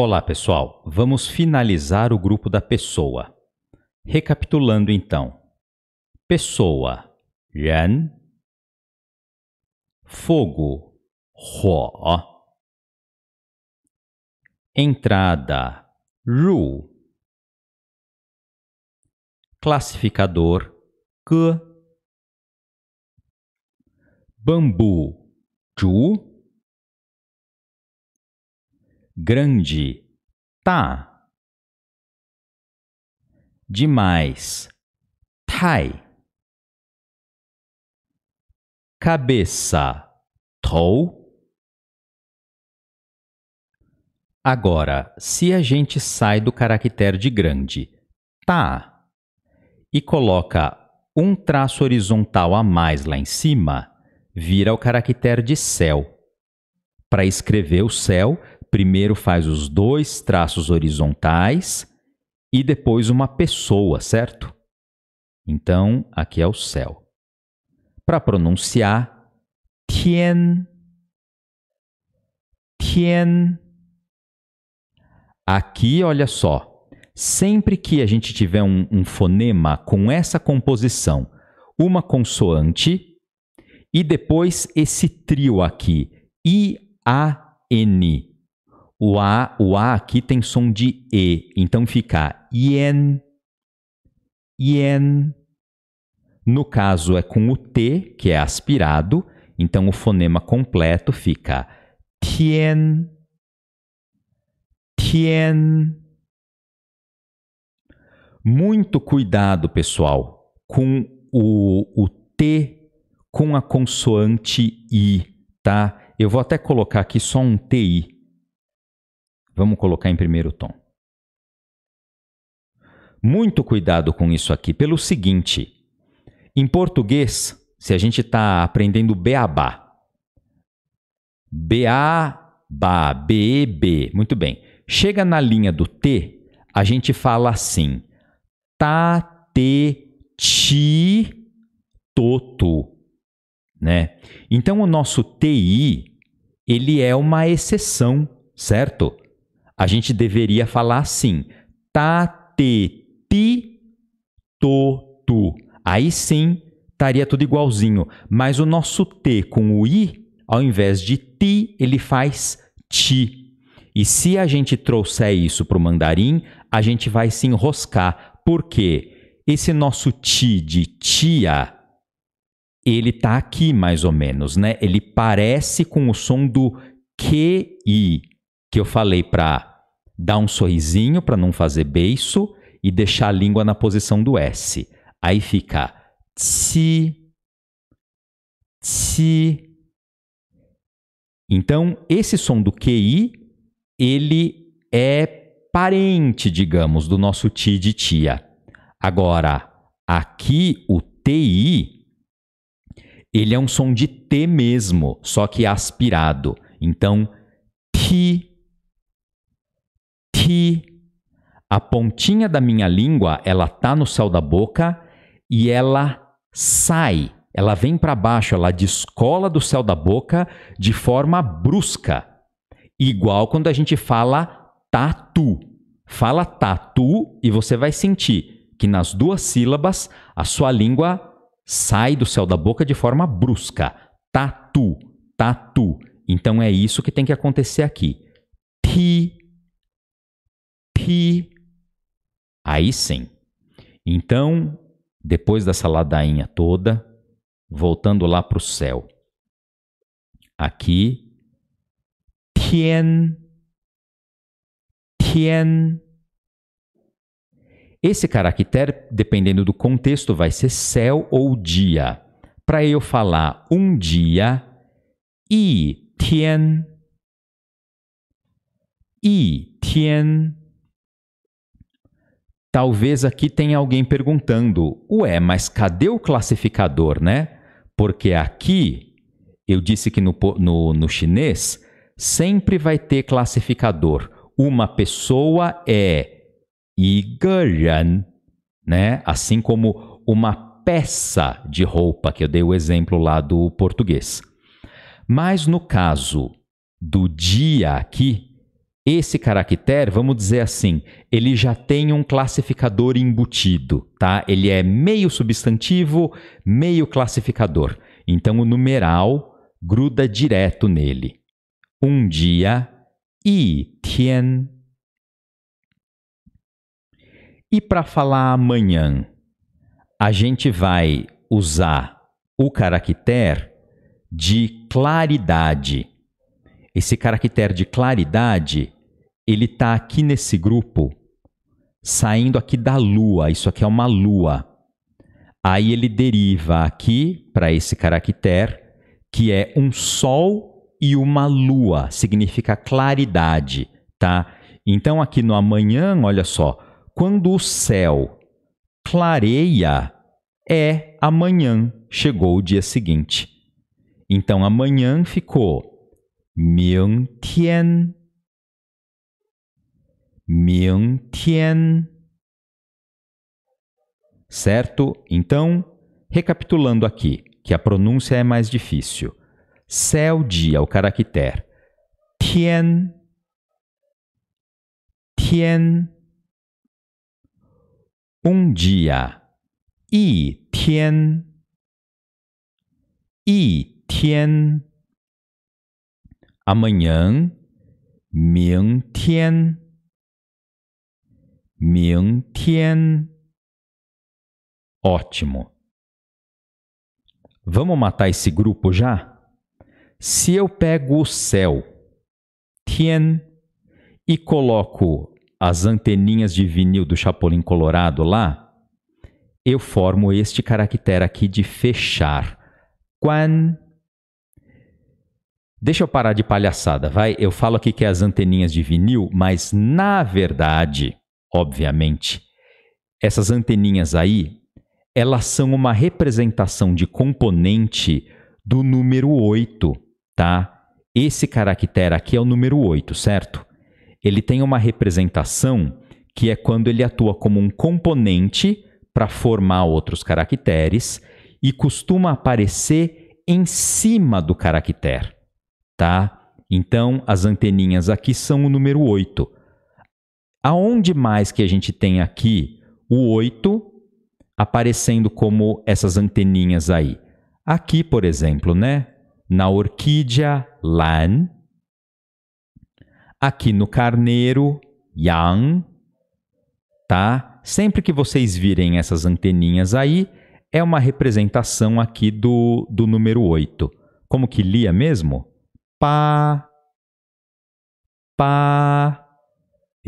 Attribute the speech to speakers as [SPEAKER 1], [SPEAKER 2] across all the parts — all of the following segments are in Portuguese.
[SPEAKER 1] Olá, pessoal. Vamos finalizar o grupo da pessoa. Recapitulando então. Pessoa, ren.
[SPEAKER 2] Fogo, ro, Entrada, ru, Classificador, 歌. Bambu, ju grande, tá. Demais, tai.
[SPEAKER 1] Cabeça, tou. Agora, se a gente sai do caractere de grande, tá, e coloca um traço horizontal a mais lá em cima, vira o caractere de céu. Para escrever o céu, primeiro faz os dois traços horizontais e depois uma pessoa, certo? Então, aqui é o céu. Para pronunciar,
[SPEAKER 3] tien, tien.
[SPEAKER 1] Aqui, olha só, sempre que a gente tiver um, um fonema com essa composição, uma consoante e depois esse trio aqui, I, A, N. O A, o A aqui tem som de E, então fica
[SPEAKER 3] ien, ien.
[SPEAKER 1] No caso é com o T, que é aspirado,
[SPEAKER 3] então o fonema completo fica tien, tien. Muito
[SPEAKER 1] cuidado, pessoal, com o, o T com a consoante I, tá? Eu vou até colocar aqui só um TI Vamos colocar em primeiro tom. Muito cuidado com isso aqui, pelo seguinte: em português, se a gente está aprendendo beabá, beabá, b, muito bem. Chega na linha do T, a gente fala assim: ta, te, ti, toto, né? Então o nosso TI ele é uma exceção, certo? a gente deveria falar assim: ta, te, ti, to, tu. Aí sim, estaria tudo igualzinho. Mas o nosso T com o I, ao invés de ti, ele faz ti. E se a gente trouxer isso para o mandarim, a gente vai se enroscar. porque Esse nosso ti de tia, ele tá aqui mais ou menos, né? Ele parece com o som do QI, que eu falei para Dá um sorrisinho para não fazer beiço e deixar a língua na posição do S. Aí fica tsi, ti. Então, esse som do QI, ele é parente, digamos, do nosso ti de tia. Agora, aqui o TI, ele é um som de T mesmo, só que aspirado. Então, ti, ri. A pontinha da minha língua, ela tá no céu da boca e ela sai, ela vem para baixo, ela descola do céu da boca de forma brusca. Igual quando a gente fala tatu. Fala tatu e você vai sentir que nas duas sílabas a sua língua sai do céu da boca de forma brusca. Tatu, tatu. Então é isso que tem que acontecer aqui. Ti Aí sim. Então, depois dessa ladainha toda, voltando lá para o céu. Aqui,
[SPEAKER 3] Tien,
[SPEAKER 1] Tien. Esse caractere, dependendo do contexto, vai ser céu ou dia. Para eu falar um
[SPEAKER 3] dia, i tien. i tien. Talvez aqui tenha alguém
[SPEAKER 1] perguntando: ué, mas cadê o classificador, né? Porque aqui, eu disse que no, no, no chinês, sempre vai ter classificador. Uma pessoa é 一个人, né? Assim como uma peça de roupa, que eu dei o exemplo lá do português. Mas no caso do dia aqui, esse caractere, vamos dizer assim, ele já tem um classificador embutido, tá? Ele é meio substantivo, meio classificador. Então o numeral gruda direto nele. Um dia, e tian. E para falar amanhã, a gente vai usar o caractere de claridade. Esse caractere de claridade ele está aqui nesse grupo, saindo aqui da lua, isso aqui é uma lua. Aí ele deriva aqui para esse caractere, que é um sol e uma lua, significa claridade, tá? Então aqui no amanhã, olha só, quando o céu clareia, é amanhã, chegou o dia seguinte.
[SPEAKER 3] Então amanhã ficou 明天明天,
[SPEAKER 1] certo? Então, recapitulando aqui, que a pronúncia é mais difícil. Céu dia, é o caractere.
[SPEAKER 3] Tian, tian.
[SPEAKER 2] Um dia,
[SPEAKER 3] yi tian, yi tian. Amanhã, ming tian Ming Tian.
[SPEAKER 1] Ótimo. Vamos matar esse grupo já? Se eu pego o céu, Tian, e coloco as anteninhas de vinil do Chapolin Colorado lá, eu formo este caractere aqui de fechar. Quan. Deixa eu parar de palhaçada, vai? Eu falo aqui que é as anteninhas de vinil, mas na verdade obviamente. Essas anteninhas aí, elas são uma representação de componente do número 8, tá? Esse caractere aqui é o número 8, certo? Ele tem uma representação que é quando ele atua como um componente para formar outros caracteres e costuma aparecer em cima do caractere, tá? Então, as anteninhas aqui são o número 8. Aonde mais que a gente tem aqui o 8 aparecendo como essas anteninhas aí? Aqui, por exemplo, né? Na orquídea, lan. Aqui no carneiro, yang. Tá? Sempre que vocês virem essas anteninhas aí, é uma representação aqui do, do número 8. Como que lia mesmo?
[SPEAKER 3] Pá,
[SPEAKER 1] pá,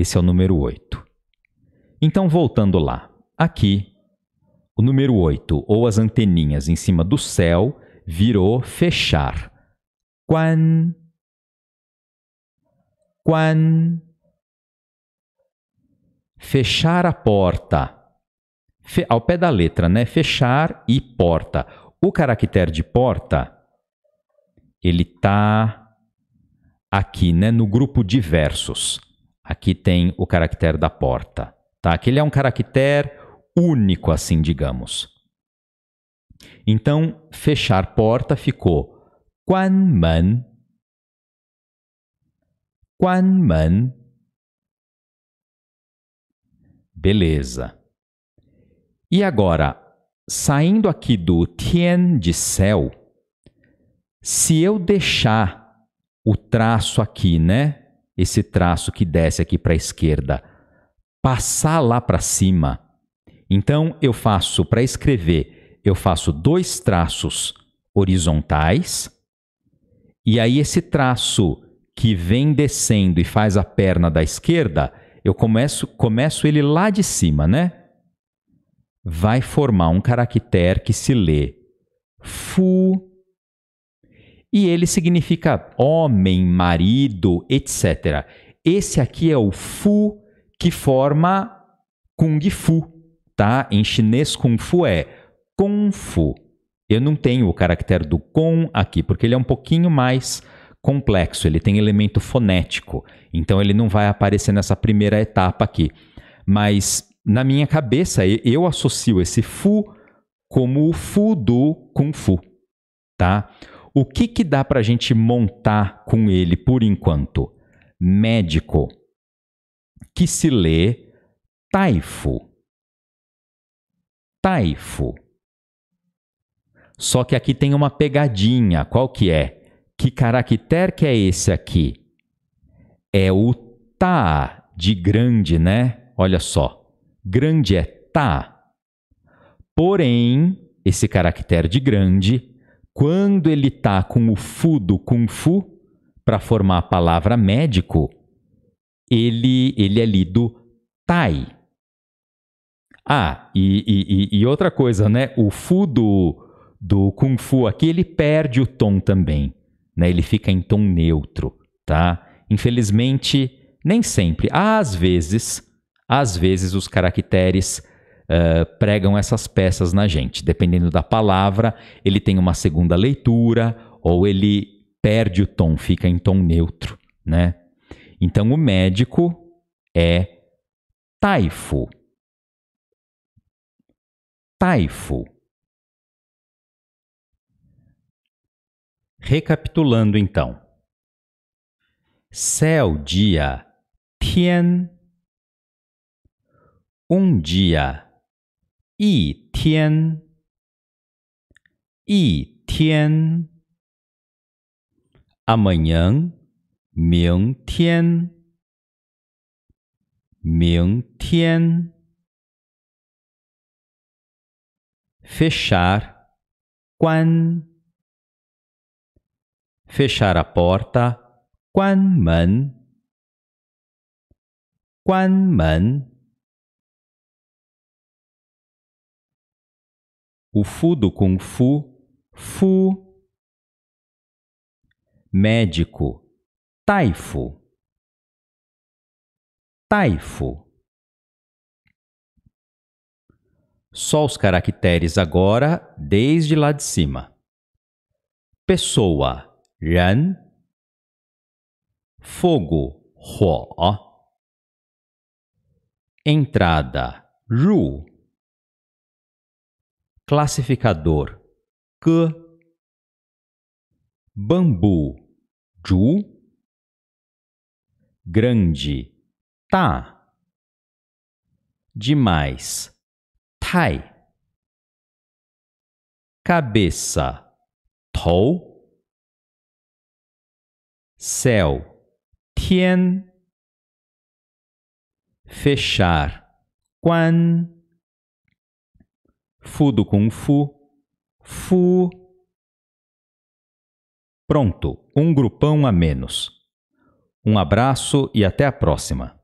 [SPEAKER 1] esse é o número 8. Então, voltando lá, aqui, o número 8, ou as anteninhas em cima do céu, virou fechar. Quan. Quan. Fechar a porta. Fe, ao pé da letra, né? Fechar e porta. O caractere de porta, ele tá aqui, né? No grupo diversos. Aqui tem o caractere da porta, tá? Que ele é um caractere único, assim, digamos. Então, fechar porta ficou Man, quan Man, Beleza. E agora, saindo aqui do Tian de céu, se eu deixar o traço aqui, né? esse traço que desce aqui para a esquerda, passar lá para cima. Então, eu faço, para escrever, eu faço dois traços horizontais, e aí esse traço que vem descendo e faz a perna da esquerda, eu começo, começo ele lá de cima, né? Vai formar um caractere que se lê fu e ele significa homem, marido, etc. Esse aqui é o fu que forma kung fu, tá? Em chinês kung fu é kung fu. Eu não tenho o caractere do com aqui, porque ele é um pouquinho mais complexo, ele tem elemento fonético. Então ele não vai aparecer nessa primeira etapa aqui. Mas na minha cabeça eu associo esse fu como o fu do kung fu, tá? O que, que dá para a gente montar com ele por enquanto? Médico, que se lê taifo. Taifo. Só que aqui tem uma pegadinha. Qual que é? Que caractere que é esse aqui? É o tá de grande, né? Olha só. Grande é tá. Porém, esse caractere de grande quando ele está com o fu do kung fu para formar a palavra médico, ele, ele é lido tai. Ah, e, e, e outra coisa, né? O fu do, do kung fu aqui, ele perde o tom também. Né? Ele fica em tom neutro, tá? Infelizmente, nem sempre. Às vezes, às vezes os caracteres eh, pregam essas peças na gente. Dependendo da palavra, ele tem uma segunda leitura ou ele perde o tom, fica em tom neutro, né? Então o médico é taifo.
[SPEAKER 2] Taifo.
[SPEAKER 3] Recapitulando então. Céu dia Tian. Um dia 一天，一天。阿门人，明天，
[SPEAKER 2] 明天。fechar 关，fechar a porta 关门，关门。o fu do kung fu, fu. Médico, taifo, taifo. Só
[SPEAKER 1] os caracteres agora, desde lá de cima. Pessoa, ren. Fogo, huo.
[SPEAKER 2] Entrada, ru classificador k, bambu ju grande tá demais tai cabeça tou céu tian fechar quan
[SPEAKER 1] Fudo com um fu. Fu. Pronto, um grupão a menos. Um abraço e até a próxima.